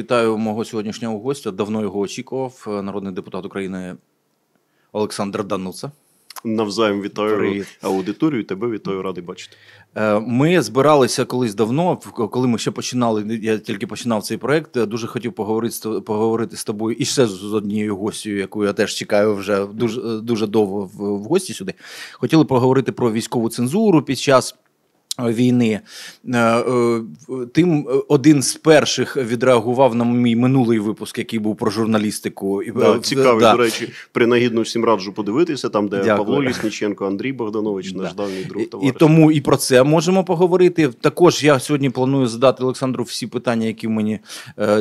Вітаю мого сьогоднішнього гостя. Давно його очікував. Е, народний депутат України Олександр Дануца. Навзаєм вітаю Привіт. аудиторію. Тебе вітаю, радий бачити. Е, ми збиралися колись давно. коли ми ще починали. Я тільки починав цей проект. Дуже хотів поговорити поговорити з тобою і ще з однією гостю, яку я теж чекаю вже дуже дуже довго в гості сюди. Хотіли поговорити про військову цензуру під час. Війни е, е, тим е, один з перших відреагував на мій минулий випуск, який був про журналістику. Да, цікавий, да. до речі, принагідно всім раджу подивитися, там, де Дякую. Павло Лісніченко, Андрій Богданович, наш да. давній друг товариш. І тому і про це можемо поговорити. Також я сьогодні планую задати Олександру всі питання, які мені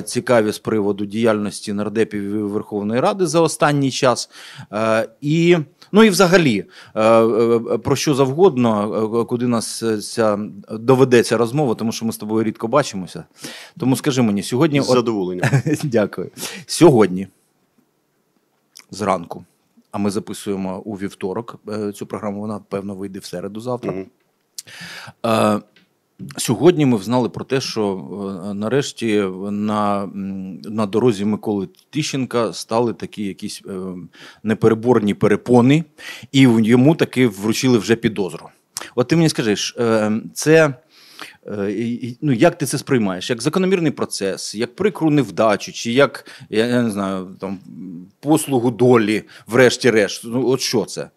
цікаві з приводу діяльності нардепів Верховної Ради за останній час. І... Ну і взагалі е, е, е, про що завгодно, куди нас ця доведеться розмова, тому що ми з тобою рідко бачимося. Тому скажи мені, сьогодні З задоволенням. Дякую. Сьогодні. Зранку, а ми записуємо у вівторок цю програму. Вона певно вийде в середу завтра. Угу. Сьогодні ми взнали про те, що е, нарешті на на дорозі Миколи Тищенка стали такі якісь е, непереборні перепони, і йому таки вручили вже підозру. От ти мені скажеш, е, це ну як ти це сприймаєш? Як закономірний процес, як прикру невдачу, чи як я не знаю там послугу долі, врешті-решт? Ну от що це?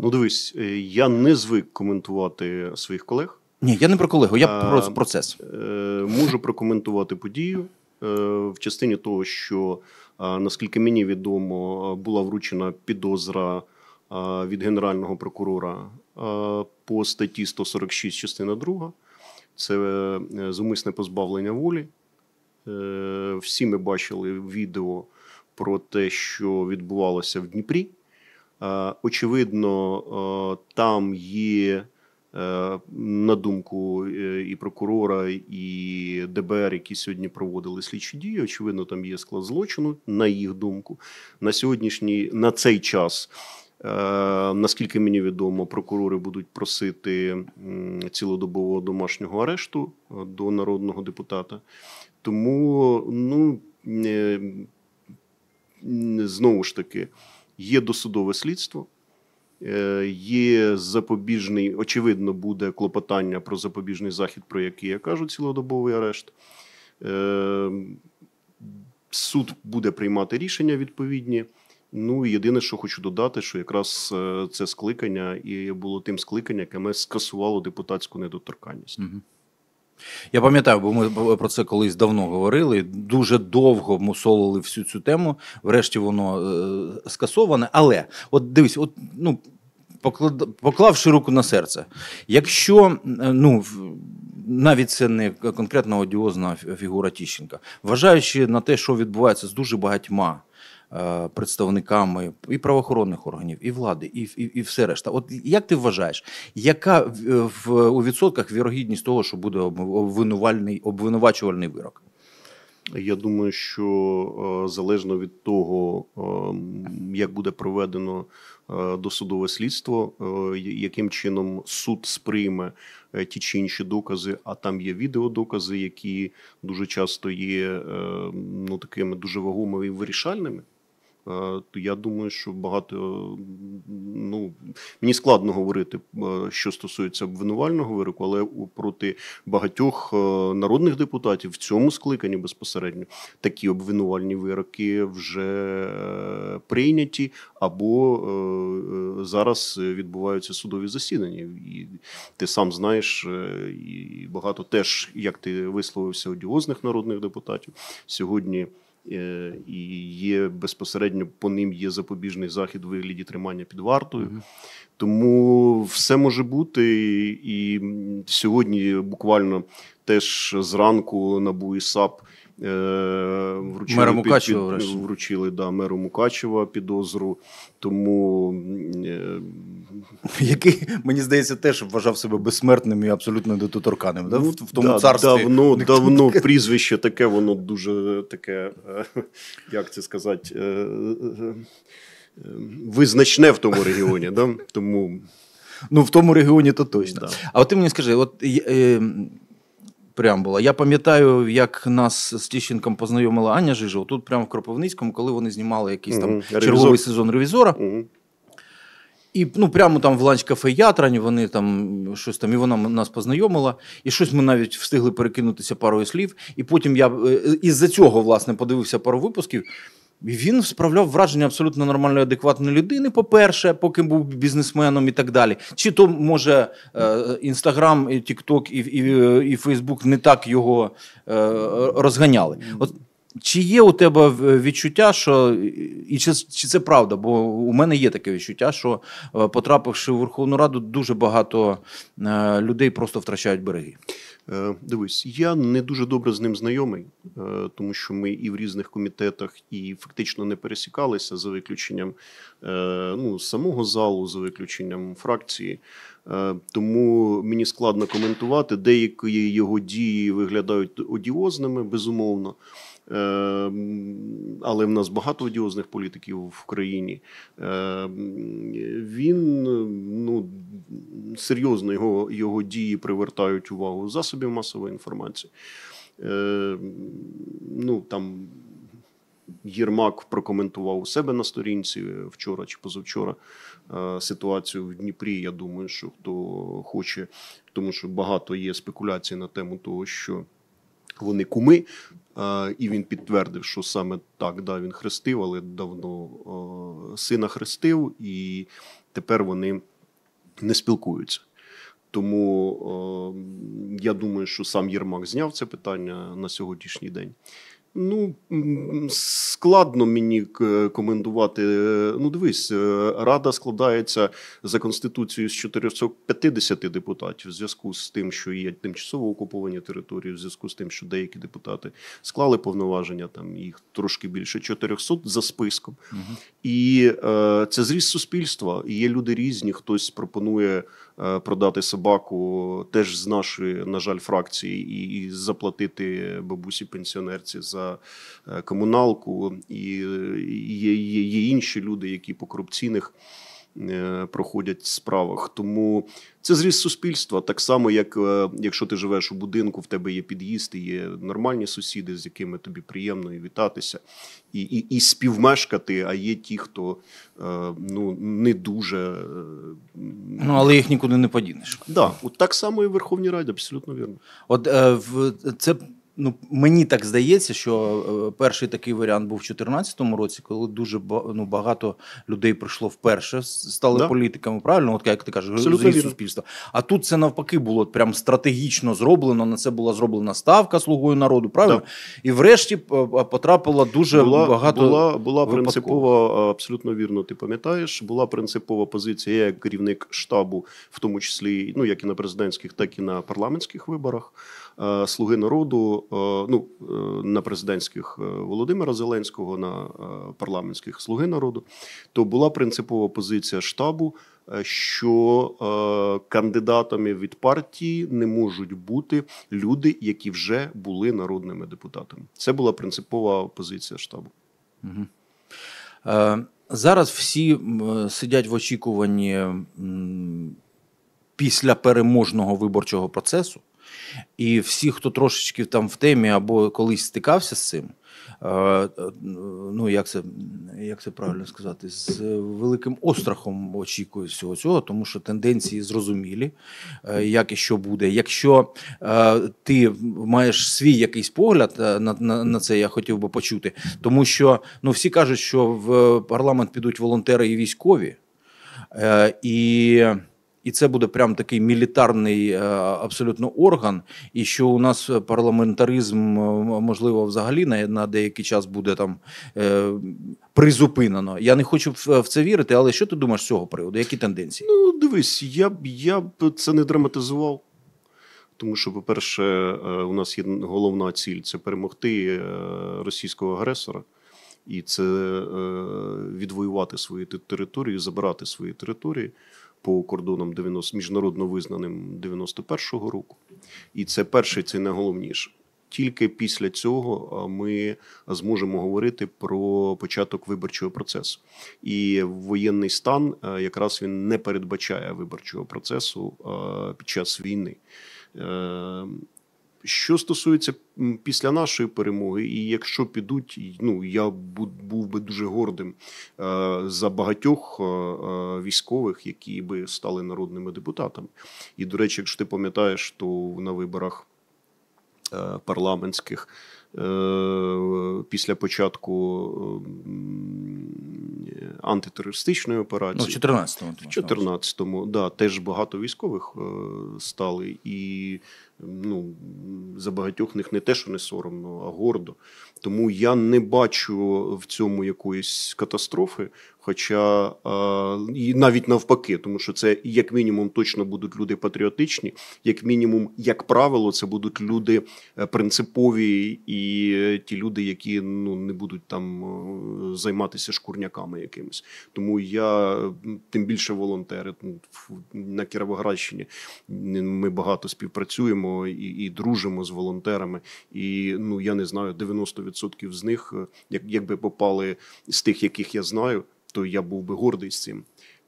Ну, дивись, я не звик коментувати своїх колег. Ні, я не про колегу, я а, про процес. Е, можу прокоментувати подію е, в частині того, що наскільки мені відомо, була вручена підозра від генерального прокурора по статті 146, частина 2. Це е, зумисне позбавлення волі. Всі ми бачили відео про те, що відбувалося в Дніпрі. Очевидно, там є Е, на думку е, і прокурора, і ДБР, які сьогодні проводили слідчі дії. Очевидно, там є склад злочину, на їх думку. На сьогоднішній на цей час. Е, наскільки мені відомо, прокурори будуть просити цілодобового домашнього арешту до народного депутата. Тому, ну знову ж таки, є досудове слідство. Е, є запобіжний, очевидно, буде клопотання про запобіжний захід, про який я кажу, цілодобовий арешт. Е, суд буде приймати рішення відповідні. Ну і єдине, що хочу додати, що якраз е, це скликання і було тим скликанням, яке ми скасувало депутатську недоторканність. Угу. Я пам'ятаю, бо ми е, про це колись давно говорили. Дуже довго мусолили всю цю тему. Врешті воно е, скасоване. Але от дивись, от ну поклад поклавши руку на серце, якщо е, ну навіть це не конкретно одіозна фігура Тіщенка, вважаючи на те, що відбувається з дуже багатьма Е, представниками і правоохоронних органів, і влади, і і, і все решта. От як ти вважаєш, яка в у відсотках вірогідність того, що буде обвинувальний обвинувачувальний вирок? Я думаю, що е, залежно від того, е, як буде проведено досудове слідство, яким чином суд сприйме ті чи інші докази, а там є відеодокази, які дуже часто є ну такими дуже вагомими і вирішальними. Е, я думаю, що багато е, ну мені складно говорити, е, що стосується обвинувального вироку, але проти багатьох народних депутатів в цьому скликанні безпосередньо такі обвинувальні вироки вже прийняті, або зараз відбуваються судові засідання. І ти сам знаєш, і багато теж як ти висловився одіозних народних депутатів сьогодні. Е, і є безпосередньо по ним є запобіжний захід у вигляді тримання під вартою. Mm-hmm. Тому все може бути. І сьогодні буквально теж зранку НАБУ і САП Е, вручили Меру Мукачева, під, під, вручили да, меру Мукачева підозру. Тому е, який мені здається, теж вважав себе безсмертним і абсолютно недоторканим. Да? Ну, в, в тому да, царстві давно давно прізвище таке, воно дуже таке, е, як це сказати, визначне в тому регіоні. Да? Тому Ну, в тому регіоні то точно. Да. А от ти мені скажи, от е, преамбула. Я пам'ятаю, як нас з Тіщенком познайомила Аня Жижо, тут, прямо в Кропивницькому, коли вони знімали якийсь там Ревізор. черговий сезон ревізора. І ну, прямо там в ланч кафе Ятрані вони там щось там, і вона нас познайомила, і щось ми навіть встигли перекинутися парою слів. І потім я е, е, із-за цього, власне, подивився пару випусків. Він справляв враження абсолютно нормальної, адекватної людини. По-перше, поки був бізнесменом і так далі. Чи то може е, Інстаграм, Тікток і і, Фейсбук не так його е, розганяли? От чи є у тебе відчуття, що і чи, чи це правда? Бо у мене є таке відчуття, що е, потрапивши в Верховну Раду, дуже багато людей просто втрачають береги. Е, дивись, я не дуже добре з ним знайомий, е, тому що ми і в різних комітетах, і фактично не пересікалися за виключенням е, ну, самого залу, за виключенням фракції. Тому мені складно коментувати деякі його дії виглядають одіозними, безумовно. Ем, але в нас багато одіозних політиків в країні. Ем, він ну серйозно його, його дії привертають увагу засобів масової інформації. Ем, ну там. Єрмак прокоментував у себе на сторінці вчора чи позавчора е, ситуацію в Дніпрі. Я думаю, що хто хоче, тому що багато є спекуляцій на тему того, що вони куми. І він підтвердив, що саме так да, він хрестив, але давно сина хрестив, і тепер вони не спілкуються. Тому я думаю, що сам Єрмак зняв це питання на сьогоднішній день. Ну складно мені е, коментувати. Е, ну, дивись, е, рада складається за конституцією з 450 депутатів, в зв'язку з тим, що є тимчасово окуповані території, в зв'язку з тим, що деякі депутати склали повноваження, там їх трошки більше 400 за списком, угу. і е, це зріст суспільства. Є люди різні, хтось пропонує. Е, продати собаку, теж з нашої, на жаль, фракції, і, і заплатити бабусі пенсіонерці за е, комуналку. І е, є, є, є інші люди, які по корупційних. Е, проходять в справах. Тому це зріст суспільства. Так само, як е, якщо ти живеш у будинку, в тебе є під'їзд, і є нормальні сусіди, з якими тобі приємно і вітатися, і і, і співмешкати. А є ті, хто е, ну не дуже ну але їх нікуди не подінеш. Да, от так само і в Верховній Раді, абсолютно вірно. От е, в це Ну, мені так здається, що е, перший такий варіант був в 2014 році, коли дуже ну, багато людей прийшло вперше, стали да. політиками. Правильно, от як ти кажеш, зріз суспільства. А тут це навпаки було прям стратегічно зроблено. На це була зроблена ставка слугою народу. Правильно, да. і врешті е, е, потрапила дуже була, багато була була принципова, абсолютно вірно. Ти пам'ятаєш, була принципова позиція як керівник штабу, в тому числі ну як і на президентських, так і на парламентських виборах. Слуги народу Е, ну е, на президентських е, Володимира Зеленського, на парламентських слуги народу, то була принципова позиція штабу, що кандидатами від партії не можуть бути люди, які вже були народними депутатами. Це була принципова позиція штабу. Угу. зараз всі сидять в очікуванні після переможного виборчого процесу. І всі, хто трошечки там в темі або колись стикався з цим, е, ну як це як це правильно сказати, з великим острахом очікує всього цього, тому що тенденції зрозумілі, е, як і що буде. Якщо е, ти маєш свій якийсь погляд на, на, на це, я хотів би почути, тому що ну всі кажуть, що в парламент підуть волонтери і військові. І і це буде прям такий мілітарний е, абсолютно орган. І що у нас парламентаризм е, можливо взагалі на, на деякий час буде там е, призупинено. Я не хочу в це вірити, але що ти думаєш з цього приводу? Які тенденції? Ну дивись, я б я б це не драматизував. Тому що, по-перше, у нас є головна ціль це перемогти російського агресора і це е, відвоювати свої території, забирати свої території по кордонам 90, міжнародно визнаним 91-го року. І це перше, це найголовніше. Тільки після цього ми зможемо говорити про початок виборчого процесу. І воєнний стан е, якраз він не передбачає виборчого процесу е, під час війни. Що стосується після нашої перемоги, і якщо підуть, ну я був би дуже гордим е, за багатьох е, е, військових, які би стали народними депутатами. І до речі, якщо ти пам'ятаєш, то на виборах парламентських після початку антитерористичної операції ну, в 14-му, 14-му, да, теж багато військових стали і ну, за багатьох них не те, що не соромно, а гордо. Тому я не бачу в цьому якоїсь катастрофи. Хоча і навіть навпаки, тому що це як мінімум точно будуть люди патріотичні, як мінімум, як правило, це будуть люди е, принципові і е, ті люди, які ну не будуть там е, займатися шкурняками якимись. Тому я тим більше волонтери ну, на Кіровоградщині ми багато співпрацюємо і і дружимо з волонтерами. І ну я не знаю, 90% з них, як якби попали з тих, яких я знаю то я був би гордий з цим.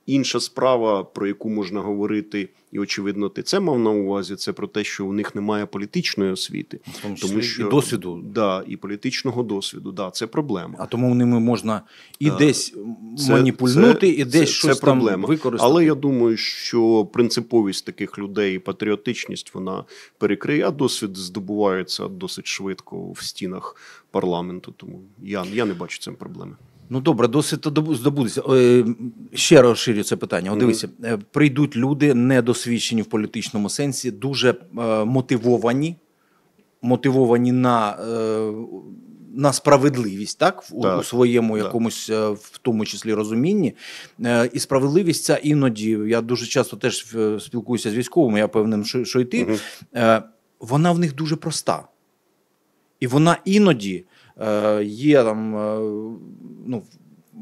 Інша справа, про яку можна говорити, і очевидно, ти це мав на увазі, це про те, що у них немає політичної освіти, тому, тому що і досвіду да, і політичного досвіду, да, це проблема. А тому ними можна і а, е, десь це, маніпульнути, це, і десь це, щось проблема. там використати. Але я думаю, що принциповість таких людей, і патріотичність вона перекриє а досвід, здобувається досить швидко в стінах парламенту. Тому я, я не бачу цим проблеми. Ну добре, досить здобудеться. Е, ще розширю це питання. О, дивіться, е, прийдуть люди недосвідчені в політичному сенсі, дуже е, мотивовані, мотивовані на на справедливість, так, у, так. у своєму так. якомусь, в тому числі, розумінні. І справедливість ця іноді. Я дуже часто теж спілкуюся з військовими, я певним, що йти. Угу. Вона в них дуже проста. І вона іноді. Е, є там е, ну,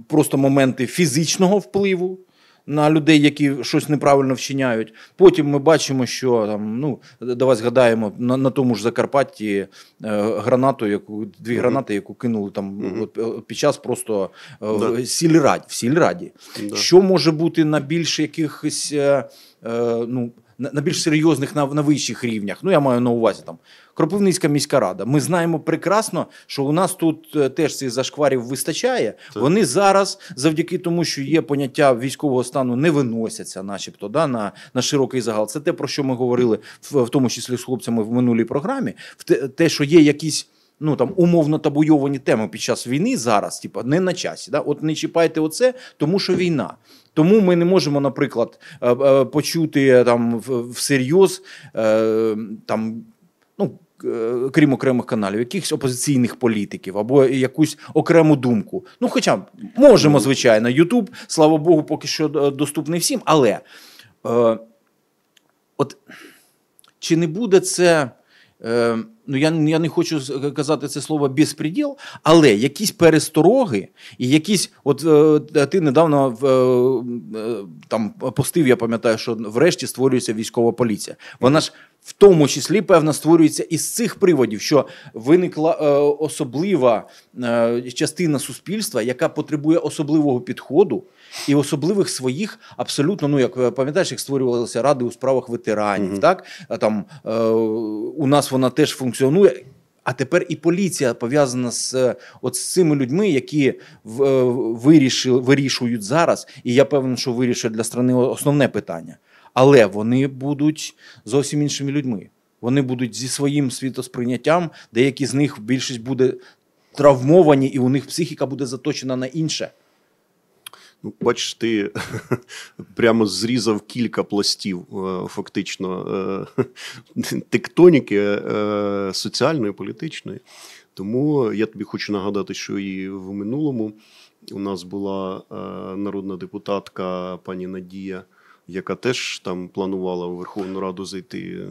просто моменти фізичного впливу. На людей, які щось неправильно вчиняють. Потім ми бачимо, що там ну давай згадаємо на на тому ж Закарпатті е, гранату, яку дві гранати, яку кинули там mm-hmm. під час просто е, mm-hmm. в сільраді. В сільраді. Що може бути на більш якихось е, ну на більш серйозних, на на вищих рівнях. Ну я маю на увазі там Кропивницька міська рада. Ми знаємо прекрасно, що у нас тут е, теж цих зашкварів вистачає. Так. Вони зараз, завдяки тому, що є поняття військового стану, не виносяться, начебто, да, на на широкий загал. Це те, про що ми говорили в, в тому числі з хлопцями в минулій програмі. В те, те, що є якісь. Ну там умовно табуйовані теми під час війни зараз, типа не на часі. Да? От не чіпайте оце, тому що війна. Тому ми не можемо, наприклад, е, е, почути е, там всерйоз там. ну, Крім окремих каналів, якихось опозиційних політиків або якусь окрему думку. Ну, хоча можемо, звичайно, Ютуб, слава Богу, поки що доступний всім. Але от чи не буде це ну я я не хочу казати це слово безпреділ, але якісь перестороги і якісь, от е, е ти недавно в е, е там постив, я пам'ятаю, що врешті створюється військова поліція. Вона ж. В тому числі, певно, створюється із цих приводів, що виникла е, особлива е, частина суспільства, яка потребує особливого підходу, і особливих своїх абсолютно, ну як е, пам'ятаєш, як створювалися ради у справах ветеранів, mm так е, там е, у нас вона теж функціонує. А тепер і поліція пов'язана з е, от з цими людьми, які в, вирішили, вирішують зараз, і я певен, що вирішують для страни основне питання. Але вони будуть зовсім іншими людьми. Вони будуть зі своїм світосприйняттям, деякі з них більшість буде травмовані, і у них психіка буде заточена на інше. Ну, Бачиш, ти прямо зрізав кілька пластів е, фактично е, тектоніки е, соціальної, політичної. Тому я тобі хочу нагадати, що і в минулому у нас була народна депутатка пані Надія, яка теж там планувала у Верховну Раду зайти.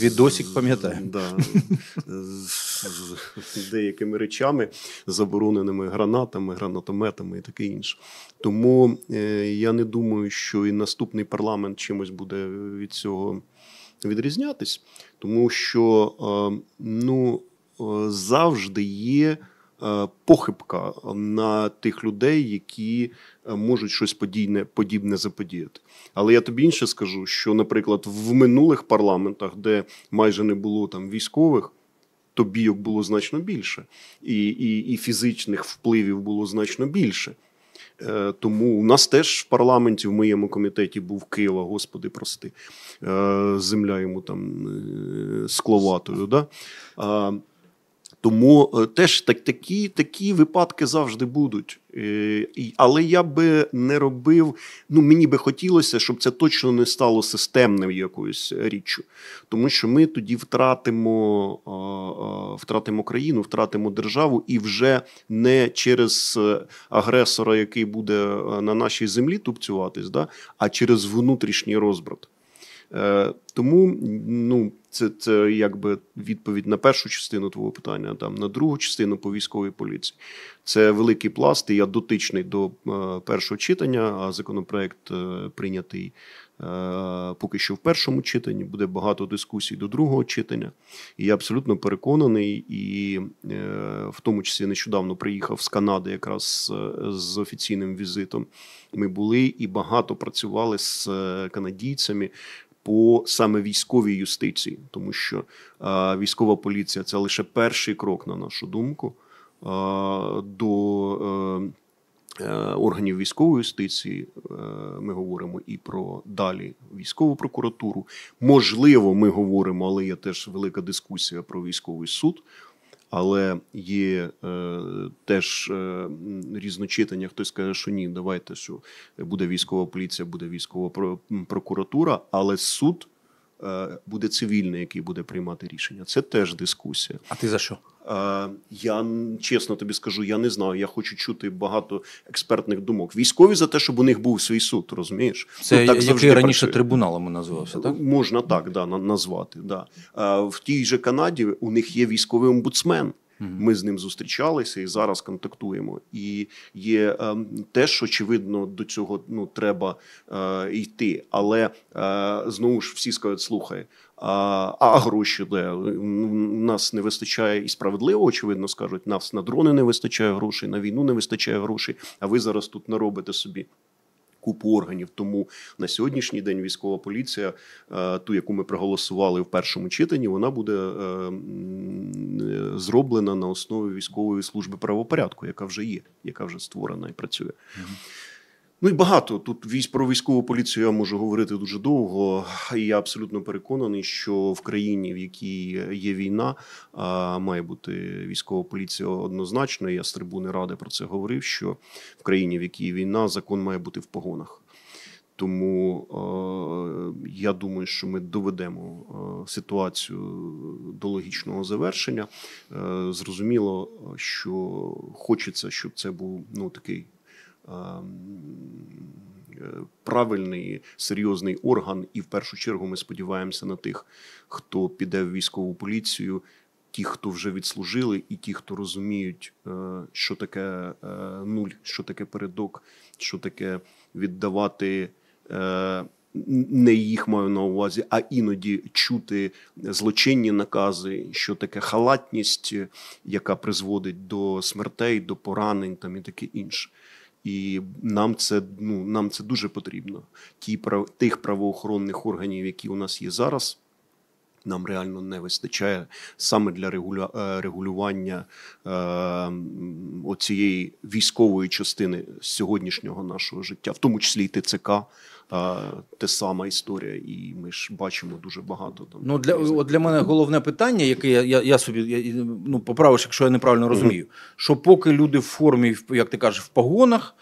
Відосік пам'ятаю. Да, з деякими речами, забороненими гранатами, гранатометами і таке інше. Тому е, я не думаю, що і наступний парламент чимось буде від цього відрізнятись, тому що е, ну е, завжди є. Е, похибка на тих людей, які е, можуть щось подібне, подібне заподіяти. Але я тобі інше скажу, що, наприклад, в минулих парламентах, де майже не було там військових. То бійок було значно більше, і і, і фізичних впливів було значно більше. Е, тому у нас теж в парламенті в моєму комітеті був Києва, господи, прости, земля йому там скловатою. Да? Тому е, теж так, такі такі випадки завжди будуть. Е, але я би не робив. Ну мені би хотілося, щоб це точно не стало системним якоюсь річчю, тому що ми тоді втратимо втратимо країну, втратимо державу і вже не через е, агресора, який буде на нашій землі тупцюватись, да, а через внутрішній розбрат. Е, тому ну, це це якби відповідь на першу частину твого питання, там на другу частину по військовій поліції. Це великий пласт. і Я дотичний до е, першого читання, а законопроект е, прийнятий поки що в першому читанні. Буде багато дискусій до другого читання. І я абсолютно переконаний, і в тому числі нещодавно приїхав з Канади, якраз з офіційним візитом. Ми були і багато працювали з канадійцями по саме військовій юстиції, тому що військова поліція це лише перший крок, на нашу думку, до е, е, органів військової юстиції. Е, ми говоримо і про далі військову прокуратуру. Можливо, ми говоримо, але є теж велика дискусія про військовий суд але є е, теж е, різночитання. Хтось каже, що ні, давайте що буде військова поліція, буде військова прокуратура, але суд Е, буде цивільний, який буде приймати рішення. Це теж дискусія. А ти за що? Е, я чесно тобі скажу, я не знаю. Я хочу чути багато експертних думок. Військові за те, щоб у них був свій суд, розумієш? Це ну, так який раніше працює. трибуналом називався, так можна так да назвати. Да е, в тій же Канаді у них є військовий омбудсмен. Ми з ним зустрічалися і зараз контактуємо. І є е, ем, що очевидно до цього ну треба е, йти. Але е, знову ж всі скажуть, слухай. А а гроші де нас не вистачає і справедливо, очевидно, скажуть нас на дрони не вистачає грошей, на війну не вистачає грошей. А ви зараз тут наробите собі купу органів. Тому на сьогоднішній день військова поліція, е, ту, яку ми проголосували в першому читанні, вона буде е, е, зроблена на основі військової служби правопорядку, яка вже є, яка вже створена і працює. Ну і багато тут військ про військову поліцію я можу говорити дуже довго. І я абсолютно переконаний, що в країні, в якій є війна, має бути військова поліція однозначно. Я з трибуни ради про це говорив. Що в країні, в якій війна, закон має бути в погонах. Тому я думаю, що ми доведемо ситуацію до логічного завершення. Е, зрозуміло, що хочеться, щоб це був ну такий Ем, е, правильний серйозний орган, і в першу чергу ми сподіваємося на тих, хто піде в військову поліцію. Ті, хто вже відслужили, і ті, хто розуміють, е, що таке е, нуль, що таке передок, що таке віддавати не їх маю на увазі, а іноді чути злочинні накази, що таке халатність, яка призводить до смертей, до поранень там і таке інше і нам це ну нам це дуже потрібно. Ті прав тих правоохоронних органів, які у нас є зараз. Нам реально не вистачає саме для регуля... Е, регулювання е... оцієї військової частини сьогоднішнього нашого життя, в тому числі і ТЦК, те сама історія, і ми ж бачимо дуже багато. Там ну для от для мене головне питання, яке я я, я собі я, ну поправиш, якщо я неправильно розумію, mm-hmm. що поки люди в формі, як ти кажеш, в погонах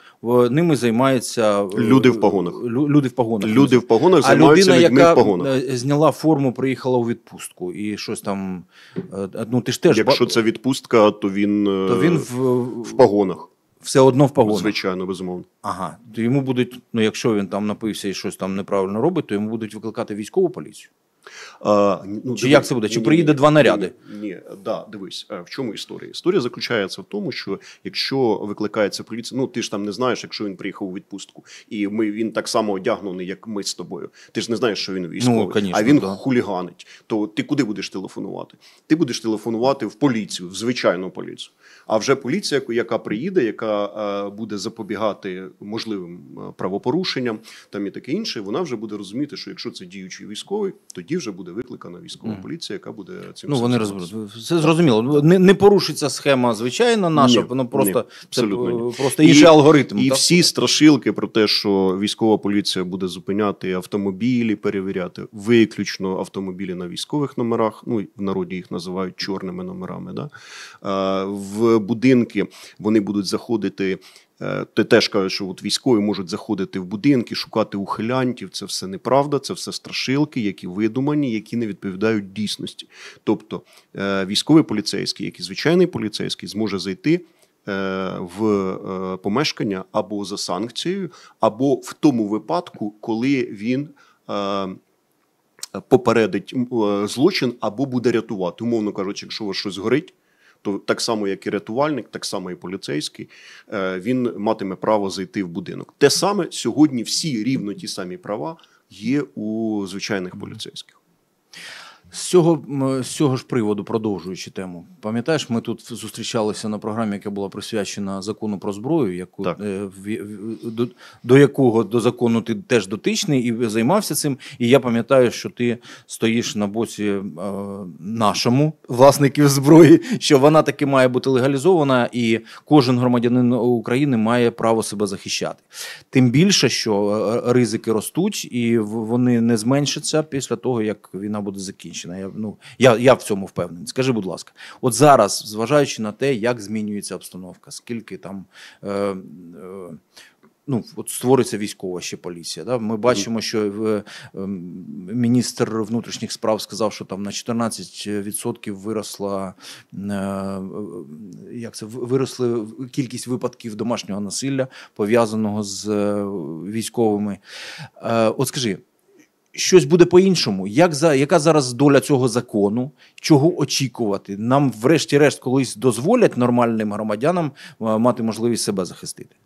Ними займаються е, люди в погонах. Люди в погонах. Люди в погонах займаються а людина, людьми яка в погонах. Е, зняла форму, приїхала у відпустку і щось там. Е, ну ти ж теж якщо це відпустка, то він то він в, в погонах все одно в погону. Звичайно, безумовно. Ага, то йому будуть, ну якщо він там напився і щось там неправильно робить, то йому будуть викликати військову поліцію. А, ну, Чи дивись, як це буде? Чи ні, приїде ні, два наряди? Ні, ні, да, дивись, е, в чому історія? Історія заключається в тому, що якщо викликається поліція, ну ти ж там не знаєш, якщо він приїхав у відпустку, і ми він так само одягнений, як ми з тобою. Ти ж не знаєш, що він військовий, ну, конечно, а він да. хуліганить. То ти куди будеш телефонувати? Ти будеш телефонувати в поліцію, в звичайну поліцію. А вже поліція, яка приїде, яка е, буде запобігати можливим е, правопорушенням, там і таке інше, вона вже буде розуміти, що якщо це діючий військовий, тоді тоді вже буде викликана військова поліція, яка буде цим Ну, вони розберуть. Це зрозуміло. Ну, не не порушиться схема, звичайна наша, ні, воно просто ні, це, ні. просто інший і, алгоритм. І так? всі страшилки про те, що військова поліція буде зупиняти автомобілі, перевіряти виключно автомобілі на військових номерах. Ну в народі їх називають чорними номерами. Да? В будинки вони будуть заходити Е, ти теж кажеш, що от військові можуть заходити в будинки, шукати ухилянтів. Це все неправда, це все страшилки, які видумані, які не відповідають дійсності. Тобто е, військовий поліцейський, як і звичайний поліцейський, зможе зайти. Е, в помешкання або за санкцією, або в тому випадку, коли він попередить злочин або буде рятувати. Умовно кажучи, якщо у вас щось горить, то тобто, так само, як і рятувальник, так само і поліцейський, е, він матиме право зайти в будинок. Те саме сьогодні всі рівно ті самі права є у звичайних поліцейських. З цього з цього ж приводу, продовжуючи тему, пам'ятаєш, ми тут зустрічалися на програмі, яка була присвячена закону про зброю, яку так. Е, до, до якого до закону ти теж дотичний і займався цим. І я пам'ятаю, що ти стоїш на боці е, нашому власників зброї, що вона таки має бути легалізована, і кожен громадянин України має право себе захищати. Тим більше, що е, ризики ростуть, і вони не зменшаться після того, як війна буде закінчена. Німеччина. Я ну я я в цьому впевнений. Скажи, будь ласка, от зараз, зважаючи на те, як змінюється обстановка, скільки там. Е, е, Ну, от створиться військова ще поліція. Да? Ми бачимо, що в, е, е, міністр внутрішніх справ сказав, що там на 14% виросла е, як це виросла кількість випадків домашнього насилля пов'язаного з військовими. От скажи щось буде по-іншому. Як за яка зараз доля цього закону? Чого очікувати? Нам, врешті-решт, колись дозволять нормальним громадянам е, мати можливість себе захистити?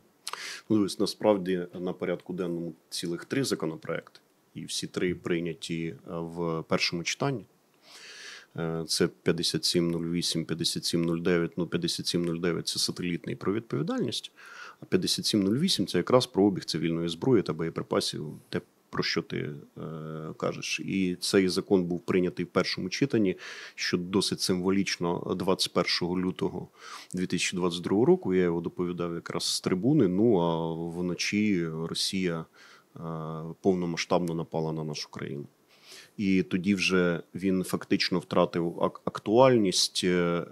Ну, насправді на порядку денному цілих три законопроекти, і всі три прийняті е, в першому читанні. Е, це 5708, 5709, ну 5709 це сателітний про відповідальність, а 5708 це якраз про обіг цивільної зброї та боєприпасів, про що ти е, кажеш. І цей закон був прийнятий в першому читанні, що досить символічно, 21 е, лютого 2022 року. Я його доповідав якраз з трибуни. Ну а вночі Росія е, повномасштабно напала на нашу країну і тоді вже він фактично втратив актуальність е, е,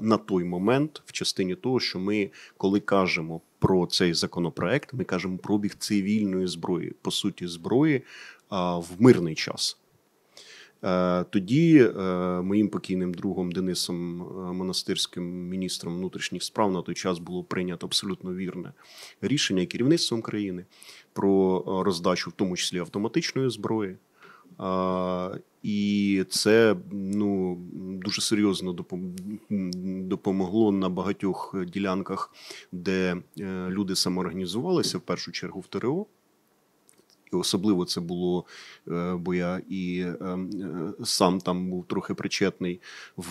на той момент в частині того, що ми коли кажемо про цей законопроект, ми кажемо про обіг цивільної зброї, по суті, зброї е, в мирний час. Тоді моїм покійним другом Денисом Монастирським міністром внутрішніх справ на той час було прийнято абсолютно вірне рішення керівництвом країни про роздачу, в тому числі автоматичної зброї. І це ну дуже серйозно допомогло на багатьох ділянках, де е, люди самоорганізувалися в першу чергу в ТРО. І Особливо це було, е, бо я і е, сам там був трохи причетний в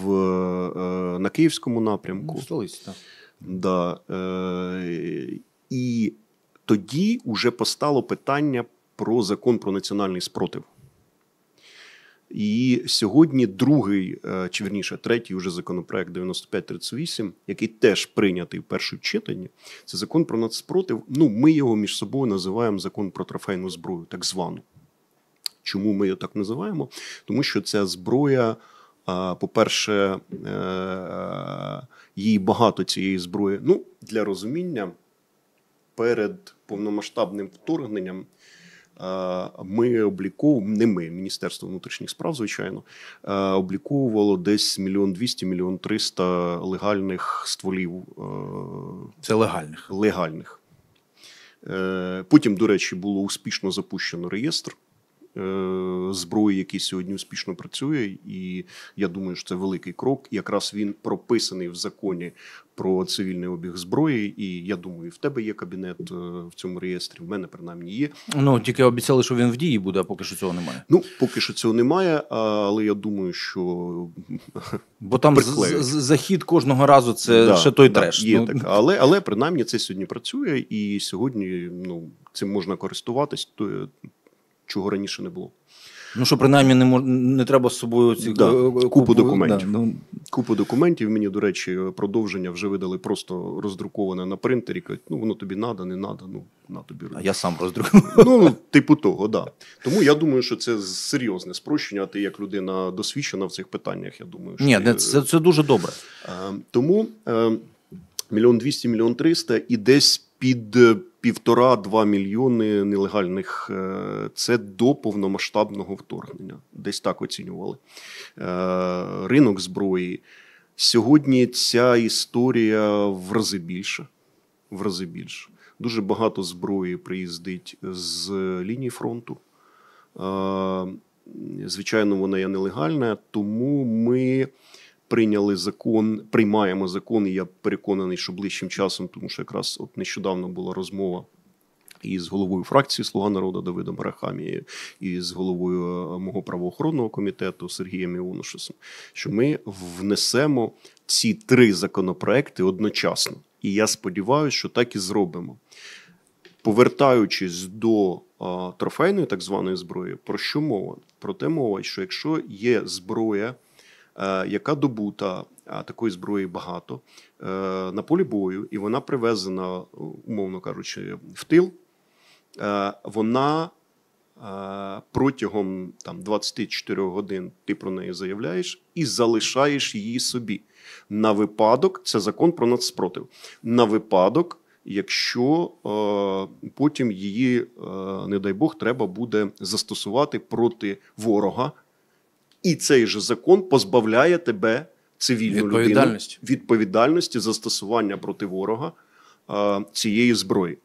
на київському напрямку. Ну, в столиці, так. Да. І тоді вже постало питання про закон про національний спротив. І сьогодні другий е, чи верніше третій уже законопроект 9538, який теж прийнятий в першу читанні. Це закон про нацпротив. Ну, ми його між собою називаємо закон про трофейну зброю, так звану. Чому ми його так називаємо? Тому що ця зброя. Е, по-перше, е, їй багато цієї зброї. Ну, для розуміння перед повномасштабним вторгненням ми обліковували, не ми, Міністерство внутрішніх справ, звичайно, обліковувало десь мільйон двісті, мільйон триста легальних стволів. Це легальних. легальних. Е, потім, до речі, було успішно запущено реєстр. Е, зброї, який сьогодні успішно працює, і я думаю, що це великий крок. Якраз він прописаний в законі про цивільний обіг зброї. І я думаю, в тебе є кабінет е, в цьому реєстрі. В мене принаймні є. Ну тільки обіцяли, що він в дії буде, а поки що цього немає. Ну поки що цього немає, але я думаю, що бо там захід кожного разу це да, ще той да, треш. Є ну... так, але але принаймні це сьогодні працює, і сьогодні ну цим можна користуватись чого раніше не було. Ну що принаймні не мож... не треба з собою ці да, е, е, купу, купу документів. Да, да. Ну. Купу документів. Мені до речі, продовження вже видали просто роздруковане на принтері. Кажуть, ну воно тобі надо, не надо, Ну на тобі а я сам роздрукував. Ну типу того, да. Тому я думаю, що це серйозне спрощення. А ти як людина досвідчена в цих питаннях? Я думаю, що ні, ти... Е, це це дуже добре. Ем, тому ем, мільйон двісті, мільйон триста і десь під півтора-два мільйони нелегальних. Е, це до повномасштабного вторгнення. Десь так оцінювали е, ринок зброї. Сьогодні ця історія в рази більша. В рази більше. Дуже багато зброї приїздить з лінії фронту. Е, звичайно, вона є нелегальна, тому ми прийняли закон, приймаємо закон. і Я переконаний, що ближчим часом, тому що якраз от нещодавно була розмова. І з головою фракції Слуга народу Давидом Рахамією, і з головою е, мого правоохоронного комітету Сергієм Іонушесом, що ми внесемо ці три законопроекти одночасно. І я сподіваюся, що так і зробимо. Повертаючись до а, е, трофейної так званої зброї, про що мова? Про те мова, що якщо є зброя. Е, яка добута. такої зброї багато е, на полі бою, і вона привезена, умовно кажучи, в тил. Е, вона протягом там 24 годин ти про неї заявляєш і залишаєш її собі. На випадок, це закон про нацпротив. На випадок, якщо потім її, не дай Бог, треба буде застосувати проти ворога і цей же закон позбавляє тебе цивільну відповідальності. людину відповідальності застосування проти ворога а, цієї зброї.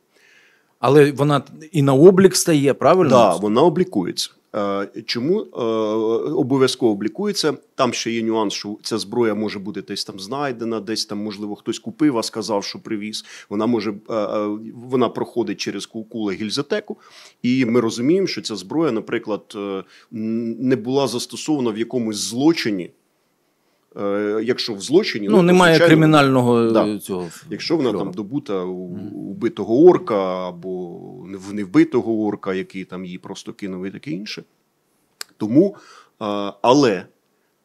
Але вона і на облік стає, правильно? Так, да, вона облікується. Е, чому е, обов'язково облікується? Там ще є нюанс, що ця зброя може бути десь там знайдена, десь там, можливо, хтось купив, а сказав, що привіз. Вона може е, вона проходить через кули гільзотеку, і ми розуміємо, що ця зброя, наприклад, не була застосована в якомусь злочині. Е, якщо в злочині ну, ну немає звичайно, кримінального да. цього, якщо вона там добута убитого орка або в невбитого орка, який там її просто кинув, і таке інше. Тому, але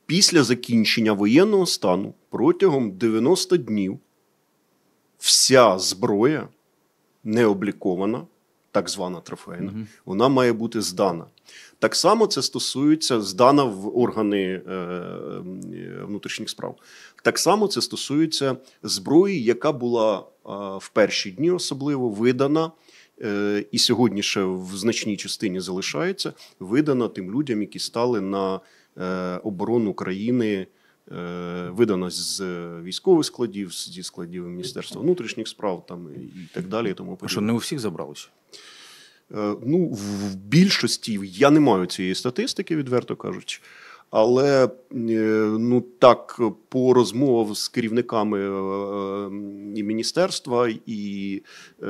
після закінчення воєнного стану протягом 90 днів вся зброя не облікована так звана трофейна, угу. вона має бути здана. Так само це стосується здана в органи е, е, внутрішніх справ. Так само це стосується зброї, яка була е, в перші дні, особливо видана. Е, і сьогодні ще в значній частині залишається видана тим людям, які стали на е, оборону країни, видана з військових складів, зі складів Міністерства внутрішніх справ там і так далі. І тому а що не у всіх забралося? Е, ну, в більшості я не маю цієї статистики, відверто кажучи. Але е, ну так по розмовам з керівниками е, і міністерства і е,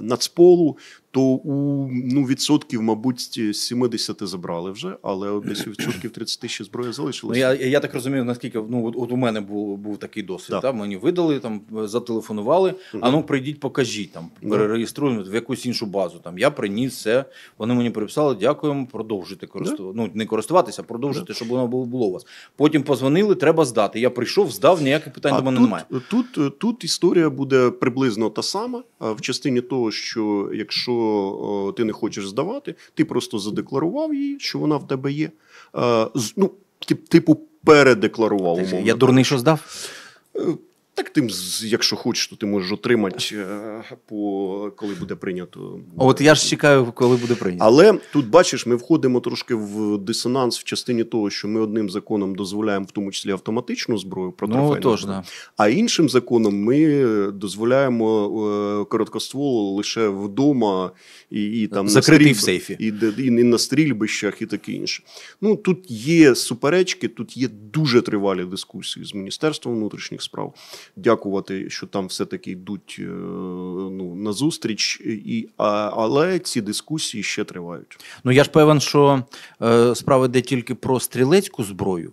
Нацполу, то у ну відсотків, мабуть, 70 забрали вже, але десь у відсотків 30 ще зброя залишилася. Ну, я я так розумію, наскільки ну от, от у мене був був такий досвід. Да. Та? Мені видали там, зателефонували. Угу. А ну прийдіть, покажіть там, ну. перереєструємо в якусь іншу базу. Там я приніс все. Вони мені приписали, дякуємо, продовжуйте користувати. Да. Ну не користуватися, а продовжуйте, да. щоб воно було було у вас. Потім позвонили, треба здати. Я прийшов, здав, ніяких питань а до мене тут, немає. Тут тут історія буде приблизно та сама в частині того, що якщо ти не хочеш здавати, ти просто задекларував її, що вона в тебе є. Ну, типу, передекларував. умовно. Я дурний, що здав? Е, так, тим, якщо хочеш, то ти можеш отримати, е, по коли буде прийнято. От я ж чекаю, коли буде прийнято. Але тут бачиш, ми входимо трошки в дисонанс в частині того, що ми одним законом дозволяємо, в тому числі автоматичну зброю ну, тож, да. а іншим законом ми дозволяємо е, короткоствол лише вдома і і там Закритий на стрільб... в сейфі. І, і, і на стрільбищах, і таке інше. Ну тут є суперечки, тут є дуже тривалі дискусії з міністерством внутрішніх справ дякувати, що там все-таки йдуть е, ну, назустріч, і, але ці дискусії ще тривають. Ну я ж певен, що е, справа йде тільки про стрілецьку зброю, е,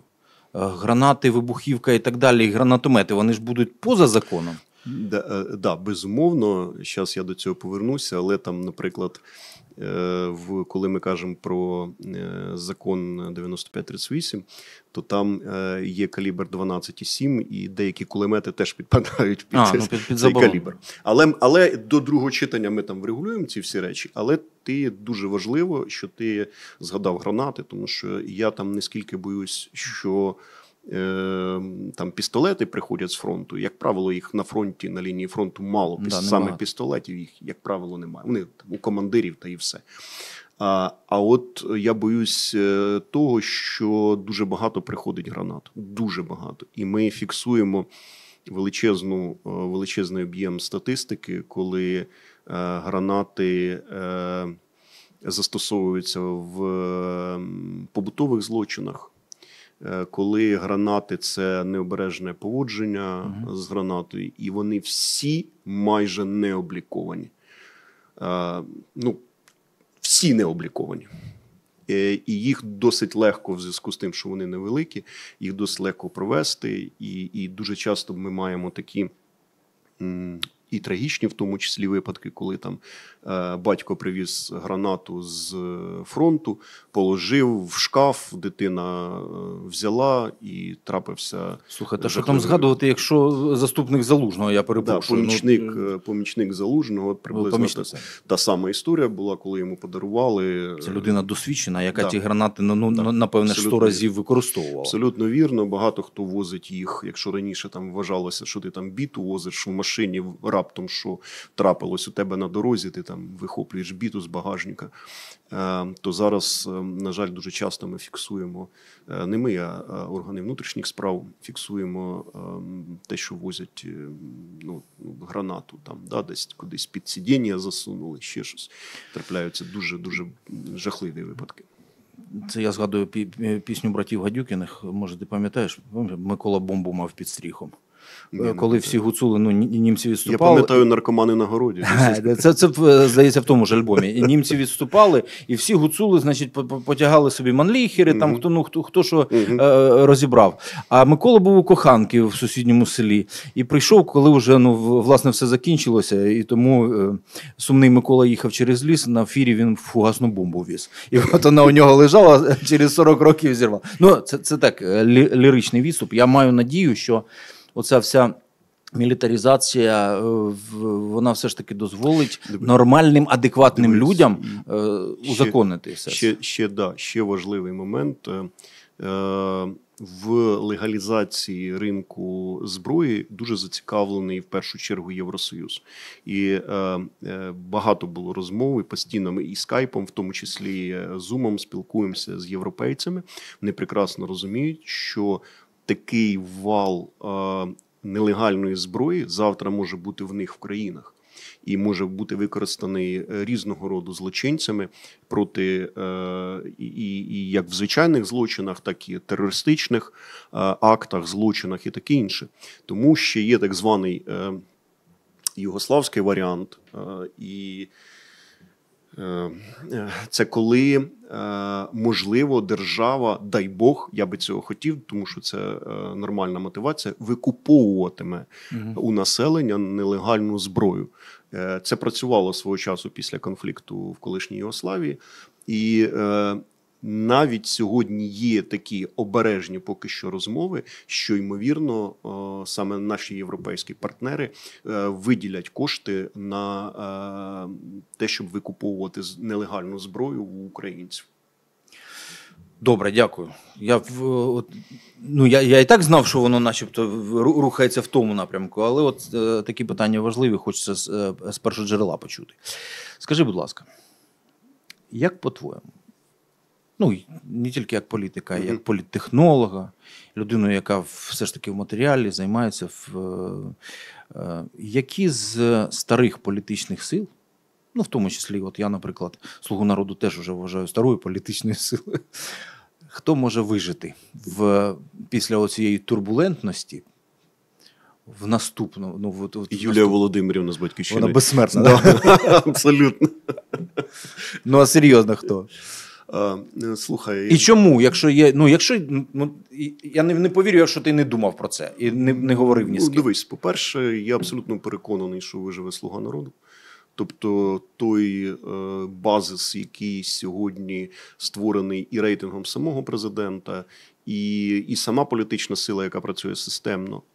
гранати, вибухівка і так далі. і Гранатомети вони ж будуть поза законом. Да, е, да, безумовно, зараз я до цього повернуся, але там, наприклад, Е, в коли ми кажемо про е, закон 9538, то там е, є калібр 12,7 і деякі кулемети теж підпадають під, а, цей, ну, під, під цей калібр. Але але до другого читання ми там врегулюємо ці всі речі. Але ти дуже важливо, що ти згадав гранати, тому що я там не скільки боюсь, що. Ем, там пістолети приходять з фронту. Як правило, їх на фронті на лінії фронту мало. Да, Саме немає. пістолетів їх, як правило, немає. Вони там у командирів та і все. А а от я боюсь е, того, що дуже багато приходить гранат. Дуже багато. І ми фіксуємо величезну, е, величезний об'єм статистики, коли е, гранати. Е, Застосовуються в побутових злочинах, Е, коли гранати це необережне поводження угу. з гранатою, і вони всі майже не обліковані. Е, ну, всі не обліковані. Е, і їх досить легко в зв'язку з тим, що вони невеликі, їх досить легко провести. І і дуже часто ми маємо такі і трагічні, в тому числі випадки, коли там е, батько привіз гранату з е, фронту, положив в шкаф, дитина е, взяла і трапився. Слухай, та що там згадувати, якщо заступник залужного я перепрошую. Да, помічник ну, помічник залужного приблизно Та, та сама історія була, коли йому подарували. Це людина досвідчена, яка да. ті гранати ну, ну да. напевне сто разів використовувала. Абсолютно вірно. Багато хто возить їх, якщо раніше там вважалося, що ти там біту возиш в машині рап раптом що трапилось у тебе на дорозі, ти там вихоплюєш біту з багажника. Е, то зараз, е, на жаль, дуже часто ми фіксуємо е, не ми, а органи внутрішніх справ фіксуємо те, що возять ну, гранату, там да, десь кудись під сидіння засунули, ще щось. Трапляються дуже дуже жахливі випадки. Це я згадую пісню братів Гадюкіних. Може, ти пам'ятаєш? Микола бомбу мав під стріхом. Е, Ні, коли всі гуцули ну німці відступали. Я пам'ятаю наркомани на городі. Це це е, здається в тому ж альбомі. І Німці відступали, і всі гуцули, значить, потягали собі манліхери, там хто ну хто хто що е, розібрав. А Микола був у коханки в сусідньому селі і прийшов, коли вже ну власне все закінчилося. І тому сумний Микола їхав через ліс. На фірі він фугасну бомбу віз. І от вона у нього лежала через 40 років зірвала. Ну це це так ліричний відступ. Я маю надію, що оця вся. мілітаризація е, вона все ж таки дозволить нормальним адекватним Дивись, людям е, ще, узаконити все ще ще да ще важливий момент е, в легалізації ринку зброї. Дуже зацікавлений в першу чергу Євросоюз, і багато було розмов постійно ми і скайпом, в тому числі зумом, спілкуємося з європейцями. Вони прекрасно розуміють, що такий вал е, нелегальної зброї завтра може бути в них в країнах і може бути використаний е, різного роду злочинцями проти е, і, і як в звичайних злочинах, так і терористичних е, актах, злочинах і таке інше. Тому ще є так званий е, югославський варіант. Е, і Е, це коли е, можливо держава, дай Бог, я би цього хотів, тому що це е, нормальна мотивація. Викуповуватиме угу. у населення нелегальну зброю. Це працювало свого часу після конфлікту в колишній Єгославії. І навіть сьогодні є такі обережні поки що розмови, що ймовірно е, саме наші європейські партнери е, виділять кошти на е, те, щоб викуповувати нелегальну зброю у українців. Добре, дякую. Я от, ну я я і так знав, що воно, начебто, рухається в тому напрямку, але от е, такі питання важливі, хочеться з, е, з першого джерела почути. Скажи, будь ласка, як по-твоєму, Ну не тільки як політика, а mm -hmm. як політтехнолога, людину, яка все ж таки в матеріалі займається в е, е, які з старих політичних сил, ну в тому числі, от я, наприклад, слугу народу теж вже вважаю старою політичною силою, хто може вижити в після цієї турбулентності? В наступну, ну от, от Юлія наступ... Володимирівна з батьківщини. Вона безсмертна. Абсолютно. Ну а серйозно хто? Е, слухай. І чому, якщо є. Ну, якщо ну я не не повірю, якщо ти не думав про це і не не говорив ні з ну, ким. Ну, Дивись, по-перше, я абсолютно переконаний, що виживе слуга народу. Тобто той е, базис, який сьогодні створений і рейтингом самого президента, і і сама політична сила, яка працює системно е,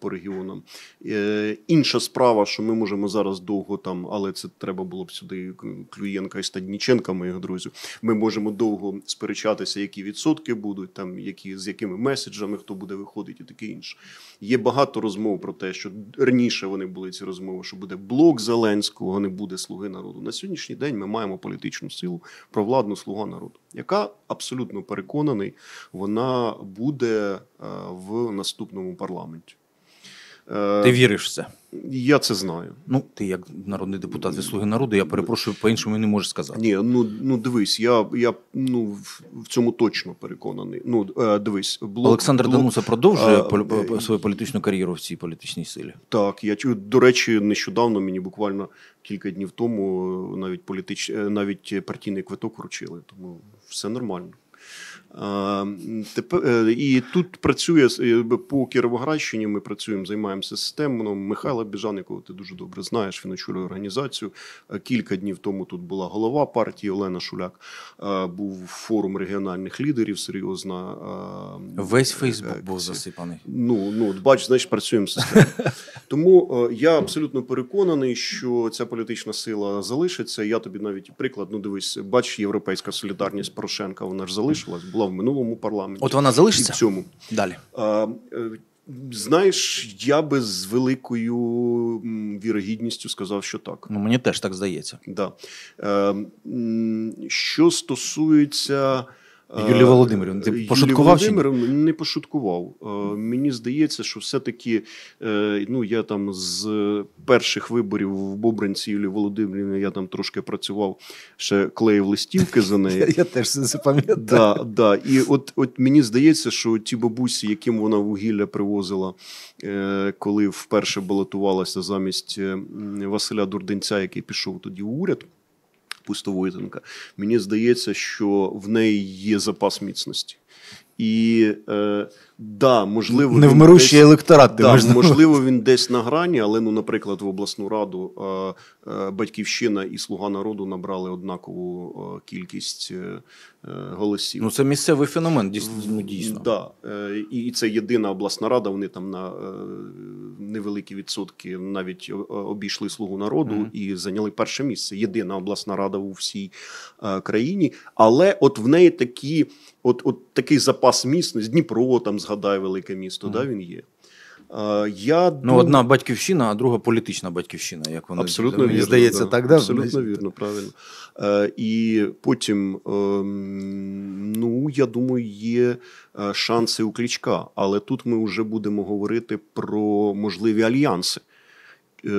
по регіонам. Е, інша справа, що ми можемо зараз довго там, але це треба було б сюди Клюєнка і Стадніченка, моїх друзів. Ми можемо довго сперечатися, які відсотки будуть, там які з якими меседжами хто буде виходити, і таке інше. Є багато розмов про те, що раніше вони були ці розмови, що буде блок Зеленського, не буде слуги народу. На сьогоднішній день ми маємо політичну силу про владну слуга народу яка абсолютно переконаний, вона буде е, в наступному парламенті. Ти е, віриш в це? Я це знаю. Ну, ти як народний депутат від слуги народу, я перепрошую по-іншому не можеш сказати. Ні, ну ну дивись, я я ну в цьому точно переконаний. Ну е, дивись, блок, Олександр блок, Дануса продовжує а, е, свою політичну кар'єру в цій політичній силі. Так, я до речі, нещодавно мені буквально кілька днів тому навіть політич, навіть партійний квиток вручили, тому все нормально. Е, і тут працює е, по Кіровоградщині. Ми працюємо, займаємося системно. Михайла Біжан, якого ти дуже добре знаєш. Він очолює організацію. Е, кілька днів тому тут була голова партії Олена Шуляк. Був форум регіональних лідерів. Серйозна весь Фейсбук був засипаний. Ну ну бач, значить, працюємо системно. Тому я абсолютно переконаний, що ця політична сила залишиться. Я тобі навіть приклад. Ну дивись, бач, європейська солідарність Порошенка. Вона ж залишиться залишилась, була в минулому парламенті. От вона залишиться І в цьому далі. А, е, Знаєш, я би з великою вірогідністю сказав, що так. Ну мені теж так здається. Да. Е, Що стосується. Юлія е, Володимирівна, ти пошуткував? Юлія Володимирівна не пошуткував. Е, мені здається, що все-таки е, ну я там з перших виборів в Бобринці Юлії Володимирівни я там трошки працював, ще клеїв листівки за нею. Я, я теж це пам'ятаю. Да, да. І от от мені здається, що ті бабусі, яким вона вугілля привозила, коли вперше балотувалася замість Василя Дурденця, який пішов тоді в уряд пустової Мені здається, що в неї є запас міцності. І е, да, можливо, невмирущий електорат. Да, можливо. він десь на грані, але ну, наприклад, в обласну раду е, е, батьківщина і слуга народу набрали однакову е, кількість е, е, голосів. Ну це місцевий феномен. Дійсно ну, дійсно. Да, і це єдина обласна рада. Вони там на невеликі відсотки навіть обійшли слугу народу mm-hmm. і зайняли перше місце. Єдина обласна рада у всій країні, але от в неї такі От от такий запас міст, ну, Дніпро там згадай, велике місто, mm. да, він є. А, я Ну, дум... одна батьківщина, а друга політична батьківщина, як вона Абсолютно вірно, здається, да. так да? Абсолютно вірно, правильно. А, е, і потім, а, ем, ну, я думаю, є е, шанси у Клічка, але тут ми вже будемо говорити про можливі альянси. Е,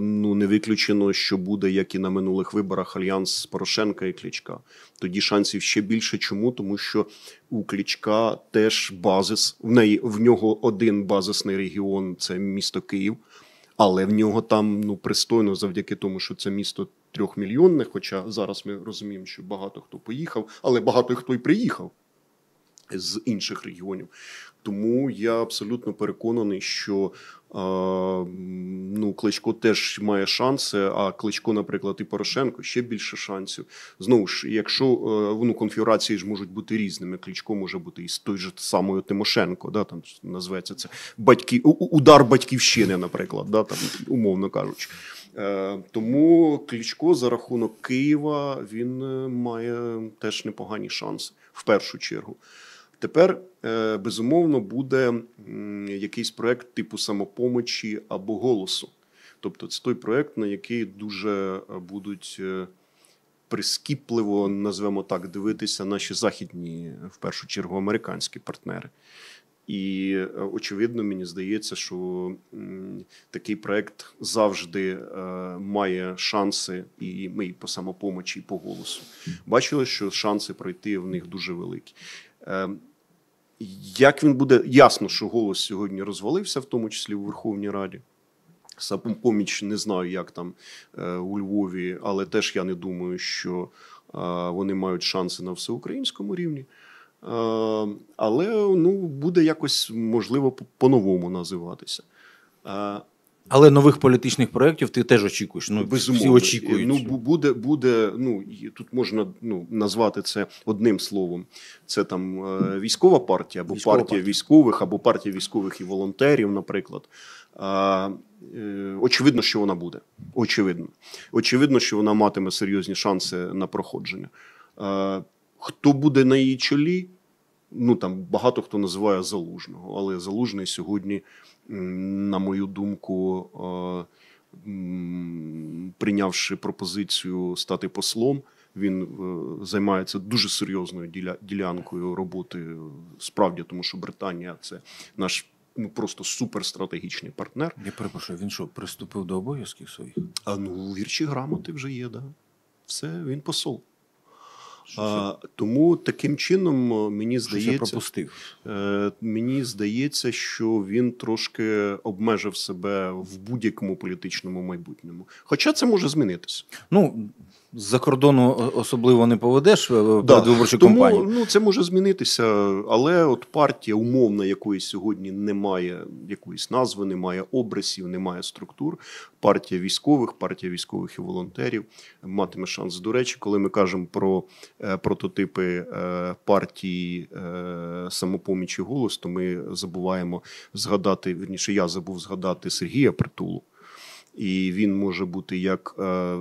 ну не виключено, що буде як і на минулих виборах альянс Порошенка і Клічка. Тоді шансів ще більше. Чому тому, що у Клічка теж базис в неї в нього один базисний регіон це місто Київ, але в нього там ну пристойно завдяки тому, що це місто. Трьохмільйонних, хоча зараз ми розуміємо, що багато хто поїхав, але багато хто й приїхав з інших регіонів. Тому я абсолютно переконаний, що Ну, Кличко теж має шанси. А Кличко, наприклад, і Порошенко ще більше шансів. Знову ж, якщо е, ну, конфігурації ж можуть бути різними, Кличко може бути із той же самою Тимошенко, да, там називається це батьки, удар батьківщини, наприклад, да, там, умовно кажучи. Е, тому Кличко за рахунок Києва він е, має теж непогані шанси в першу чергу. Тепер, е, безумовно, буде якийсь проект типу самопомочі або голосу. Тобто, це той проект, на який дуже е, будуть е, прискіпливо, назвемо так, дивитися наші західні, в першу чергу, американські партнери. І очевидно, мені здається, що такий проект завжди має шанси, і ми і по самопомочі, і по голосу бачили, що шанси пройти в них дуже великі. Як він буде ясно, що голос сьогодні розвалився, в тому числі у Верховній Раді. Самопоміч не знаю, як там е, у Львові, але теж я не думаю, що е, вони мають шанси на всеукраїнському рівні. Е, але ну, буде якось можливо по-новому називатися. Але нових політичних проєктів ти теж очікуєш. Ну Безумовно. всі очікують. Ну буде буде. Ну тут можна ну назвати це одним словом. Це там е, військова партія, або військова партія, партія військових, або партія військових і волонтерів, наприклад. А, е, Очевидно, що вона буде. Очевидно, очевидно, що вона матиме серйозні шанси на проходження. Е, хто буде на її чолі? ну там багато хто називає залужного, але залужний сьогодні, на мою думку, е, прийнявши пропозицію стати послом. Він е, займається дуже серйозною ділянкою роботи е, справді, тому що Британія це наш ну просто суперстратегічний партнер. Я перепрошую, він що приступив до обов'язків своїх? А ну вірші грамоти вже є. Да, все він посол. А, Тому таким чином мені здається, пропустив. Е, мені здається, що він трошки обмежив себе в будь-якому політичному майбутньому. Хоча це може змінитися. Ну за кордону е, особливо не поведеш е, е, да. передвиборчу Тому, кампанію. Ну це може змінитися, але от партія умовна, якої сьогодні немає якоїсь назви, немає обрисів, немає структур. Партія військових, партія військових і волонтерів матиме шанс. До речі, коли ми кажемо про е, прототипи е, партії е, самопомічі голос, то ми забуваємо згадати. Верніше я забув згадати Сергія Притулу. І він може бути як е, е,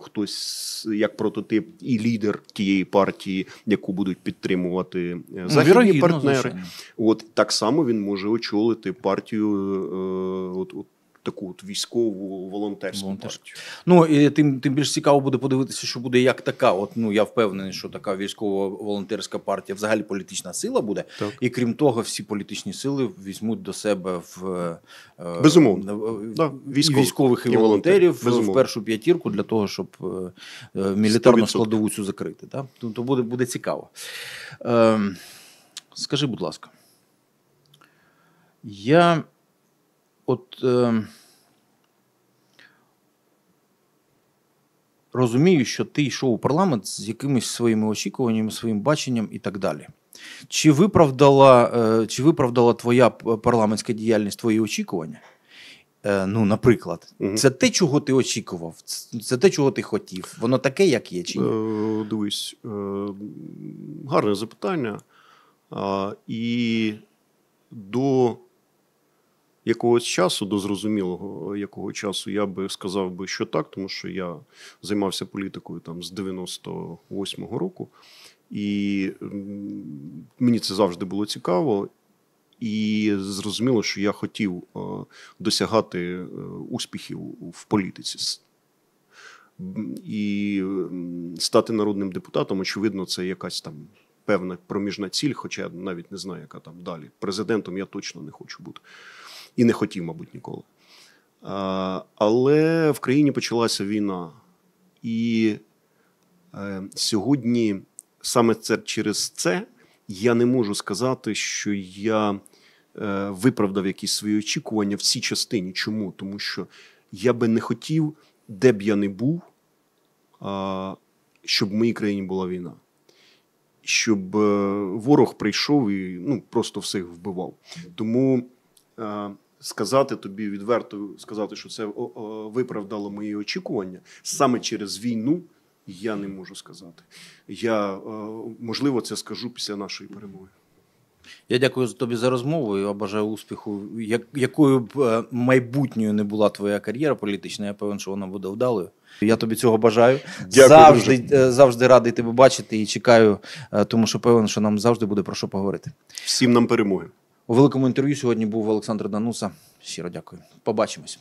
хтось як прототип і лідер тієї партії, яку будуть підтримувати е, ну, західні вірогідно, партнери. Звичайно. От так само він може очолити партію. Е, от, от таку от військову волонтерську Волонтерську. партію. Ну і тим тим більш цікаво буде подивитися, що буде як така. От ну я впевнений, що така військова волонтерська партія, взагалі політична сила буде, так. і крім того, всі політичні сили візьмуть до себе в е, е, безумовно в, да, військових, військових і, і волонтерів безумовно. в першу п'ятірку для того, щоб е, мілітарну 100%. складову цю закрити. Да? Ну, то буде буде цікаво. Е, Скажи, будь ласка. Я от е, розумію, що ти йшов у парламент з якимись своїми очікуваннями, своїм баченням і так далі. Чи виправдала е, чи виправдала твоя парламентська діяльність твої очікування? Е, ну, наприклад, угу. це те, чого ти очікував, це те, чого ти хотів. Воно таке, як є, чи ні? Е, дивись, е, гарне запитання. А, і до якогось часу, до зрозумілого е, якого часу, я би сказав би, що так, тому що я займався політикою там з 98-го року, і мені це завжди було цікаво. І зрозуміло, що я хотів е, досягати е, успіхів в політиці. І стати народним депутатом, очевидно, це якась там певна проміжна ціль, хоча я навіть не знаю, яка там далі. Президентом я точно не хочу бути і не хотів, мабуть, ніколи. Але в країні почалася війна. І е, сьогодні, саме це через це, я не можу сказати, що я е, виправдав якісь свої очікування в цій частині. Чому? Тому що я би не хотів, де б я не був, щоб в моїй країні була війна. Щоб е, ворог прийшов і ну, просто всіх вбивав. Тому Е, сказати тобі відверто, сказати, що це виправдало мої очікування саме через війну. Я не можу сказати. Я е, можливо це скажу після нашої перемоги. Я дякую тобі за розмову. Я бажаю успіху. Як Якою б е, майбутньою не була твоя кар'єра політична, я певен, що вона буде вдалою. Я тобі цього бажаю. Дякую, завжди дуже. завжди радий тебе бачити і чекаю, тому що певен, що нам завжди буде про що поговорити. Всім нам перемоги. У великому інтерв'ю сьогодні був Олександр Дануса. Щиро дякую. Побачимось.